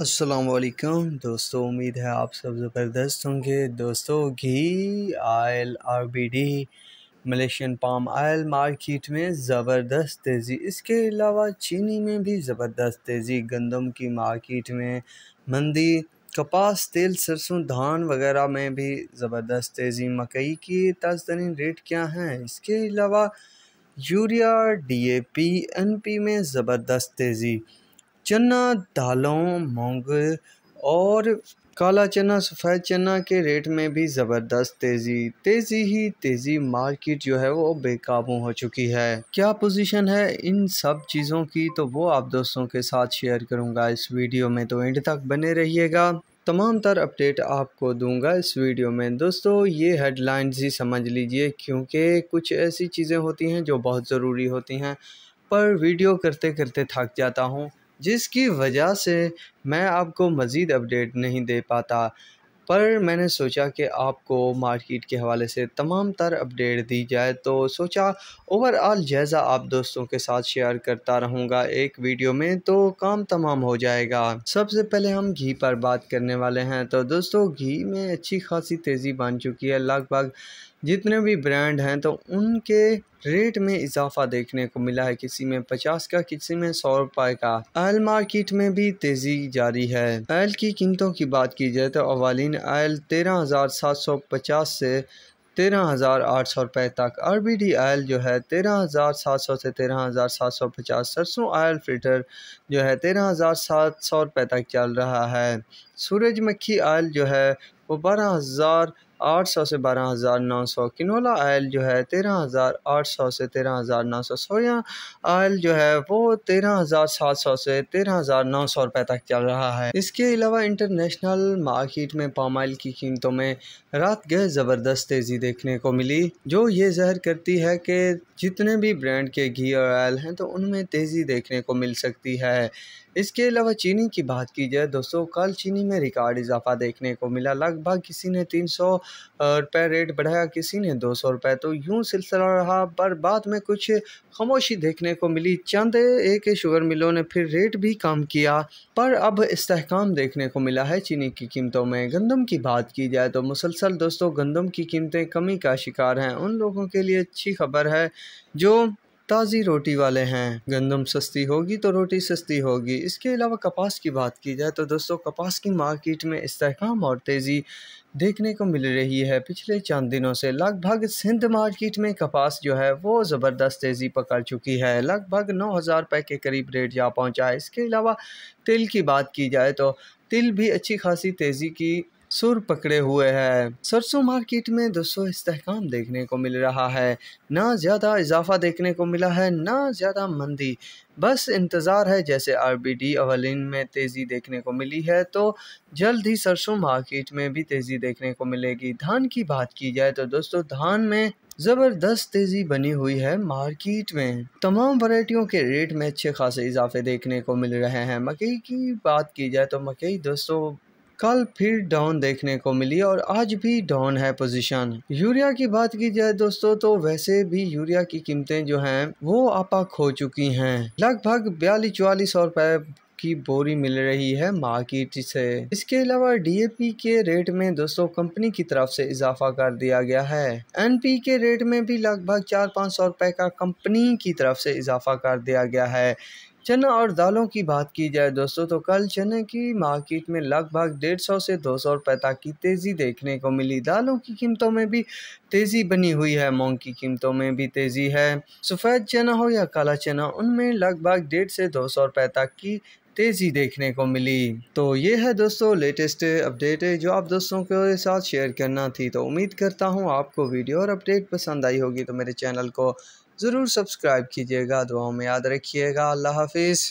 असलकम दोस्तों उम्मीद है आप सब ज़बरदस्त होंगे दोस्तों घी oil R B D Malaysian palm oil market में ज़बरदस्त तेज़ी इसके अलावा चीनी में भी ज़बरदस्त तेज़ी गंदम की मार्केट में मंदी कपास तेल सरसों धान वगैरह में भी ज़बरदस्त तेज़ी मकई की ताज़ तरीन रेट क्या हैं इसके अलावा urea D A P N P में ज़बरदस्त तेज़ी चना दालों मूंग और काला चना सफ़ेद चना के रेट में भी ज़बरदस्त तेज़ी तेज़ी ही तेज़ी मार्केट जो है वो बेकाबू हो चुकी है क्या पोजीशन है इन सब चीज़ों की तो वो आप दोस्तों के साथ शेयर करूंगा इस वीडियो में तो एंड तक बने रहिएगा तमाम तर अपडेट आपको दूंगा इस वीडियो में दोस्तों ये हेडलाइंस ही समझ लीजिए क्योंकि कुछ ऐसी चीज़ें होती हैं जो बहुत ज़रूरी होती हैं पर वीडियो करते करते थक जाता हूँ जिसकी वजह से मैं आपको मज़ीद अपडेट नहीं दे पाता पर मैंने सोचा कि आपको मार्केट के हवाले से तमाम तर अपडेट दी जाए तो सोचा ओवरऑल जायज़ा आप दोस्तों के साथ शेयर करता रहूँगा एक वीडियो में तो काम तमाम हो जाएगा सबसे पहले हम घी पर बात करने वाले हैं तो दोस्तों घी में अच्छी खासी तेज़ी बन चुकी है लगभग जितने भी ब्रांड हैं तो उनके रेट में इजाफा देखने को मिला है किसी में पचास का किसी में सौ रुपए का आयल मार्केट में भी तेजी जारी है आयल की कीमतों की बात की जाए तो अवालीन आयल तेरह हज़ार सात सौ पचास से तेरह हज़ार आठ सौ रुपये तक आर बी डी आयल जो है तेरह हज़ार सात सौ से तेरह हज़ार सात सौ पचास सरसों आयल फिल्टर जो है तेरह हज़ार सात सौ रुपये तक चल रहा है सूरजमुखी आयल जो है वो बारह हज़ार आठ सौ से बारह हज़ार नौ सौ किनोला आयल जो है तेरह हज़ार आठ सौ से तेरह हज़ार नौ सौ सोया आयल जो है वो तेरह हज़ार सात सौ से तेरह हज़ार नौ सौ रुपये तक चल रहा है इसके अलावा इंटरनेशनल मार्केट में पाम आयल की कीमतों में रात गए ज़बरदस्त तेज़ी देखने को मिली जो ये जहर करती है कि जितने भी ब्रांड के घी और आयल हैं तो उनमें तेज़ी देखने को मिल सकती है इसके अलावा चीनी की बात की जाए दोस्तों कल चीनी में रिकॉर्ड इजाफा देखने को मिला लगभग किसी ने तीन सौ रुपये रेट बढ़ाया किसी ने दो सौ रुपये तो यूं सिलसिला रहा पर बाद में कुछ खामोशी देखने को मिली चंद एक शुगर मिलों ने फिर रेट भी कम किया पर अब इस्तेहकाम देखने को मिला है चीनी की कीमतों में गंदम की बात की जाए तो मुसलसल दोस्तों गंदम की कीमतें कमी का शिकार हैं उन लोगों के लिए अच्छी खबर है जो ताज़ी रोटी वाले हैं गंदम सस्ती होगी तो रोटी सस्ती होगी इसके अलावा कपास की बात की जाए तो दोस्तों कपास की मार्केट में इसकाम और तेज़ी देखने को मिल रही है पिछले चंद दिनों से लगभग सिंध मार्केट में कपास जो है वो ज़बरदस्त तेज़ी पकड़ चुकी है लगभग नौ हज़ार रुपये के करीब रेट जा पहुँचा है इसके अलावा तिल की बात की जाए तो तिल भी अच्छी खासी तेज़ी की सुर पकड़े हुए है सरसों मार्केट में दोस्तों इस्तेकाम देखने को मिल रहा है ना ज़्यादा इजाफा देखने को मिला है ना ज़्यादा मंदी बस इंतज़ार है जैसे आरबीडी अवलिन में तेज़ी देखने को मिली है तो जल्द ही सरसों मार्केट में भी तेज़ी देखने को मिलेगी धान की बात की जाए तो दोस्तों धान में ज़बरदस्त तेज़ी बनी हुई है मार्केट में तमाम वरायटियों के रेट में अच्छे खासे इजाफे देखने को मिल रहे हैं मकई की बात की जाए तो मकई दोस्तों कल फिर डाउन देखने को मिली और आज भी डाउन है पोजीशन यूरिया की बात की जाए दोस्तों तो वैसे भी यूरिया की कीमतें जो हैं वो आपा खो चुकी हैं लगभग बयालीस चौवालीस सौ रुपए की बोरी मिल रही है मार्केट से इसके अलावा डीएपी के रेट में दोस्तों कंपनी की तरफ से इजाफा कर दिया गया है एनपी के रेट में भी लगभग चार पाँच सौ रुपए का कंपनी की तरफ से इजाफा कर दिया गया है चना और दालों की बात की जाए दोस्तों तो कल चने की मार्केट में लगभग डेढ़ सौ से दो सौ रुपये तक की तेज़ी देखने को मिली दालों की कीमतों में भी तेज़ी बनी हुई है मूंग की कीमतों में भी तेज़ी है सफ़ेद चना हो या काला चना उनमें लगभग डेढ़ से दो सौ रुपये तक की तेज़ी देखने को मिली तो ये है दोस्तों लेटेस्ट अपडेट है जो आप दोस्तों के साथ शेयर करना थी तो उम्मीद करता हूँ आपको वीडियो और अपडेट पसंद आई होगी तो मेरे चैनल को ज़रूर सब्सक्राइब कीजिएगा दुआओं में याद रखिएगा अल्लाह हाफिज़